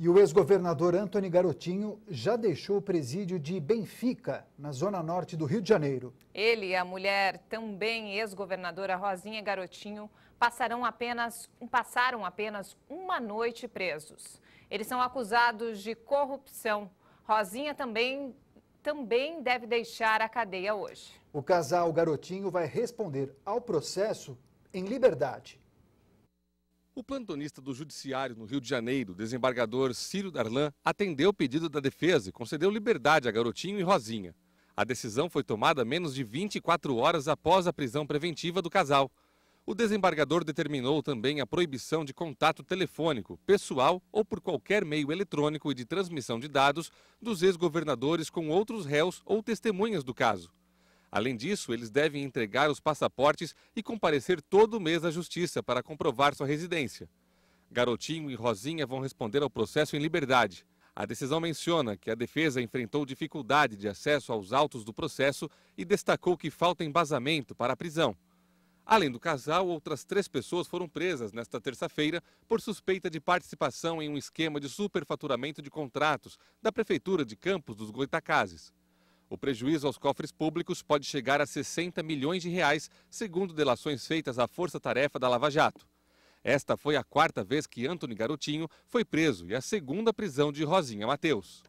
E o ex-governador Antônio Garotinho já deixou o presídio de Benfica, na zona norte do Rio de Janeiro. Ele e a mulher, também ex-governadora Rosinha Garotinho, passarão apenas, passaram apenas uma noite presos. Eles são acusados de corrupção. Rosinha também, também deve deixar a cadeia hoje. O casal Garotinho vai responder ao processo em liberdade. O plantonista do Judiciário no Rio de Janeiro, desembargador Ciro Darlan, atendeu o pedido da defesa e concedeu liberdade a Garotinho e Rosinha. A decisão foi tomada menos de 24 horas após a prisão preventiva do casal. O desembargador determinou também a proibição de contato telefônico, pessoal ou por qualquer meio eletrônico e de transmissão de dados dos ex-governadores com outros réus ou testemunhas do caso. Além disso, eles devem entregar os passaportes e comparecer todo mês à justiça para comprovar sua residência. Garotinho e Rosinha vão responder ao processo em liberdade. A decisão menciona que a defesa enfrentou dificuldade de acesso aos autos do processo e destacou que falta embasamento para a prisão. Além do casal, outras três pessoas foram presas nesta terça-feira por suspeita de participação em um esquema de superfaturamento de contratos da Prefeitura de Campos dos Goitacazes. O prejuízo aos cofres públicos pode chegar a 60 milhões de reais, segundo delações feitas à Força Tarefa da Lava Jato. Esta foi a quarta vez que Antony Garotinho foi preso e a segunda prisão de Rosinha Mateus.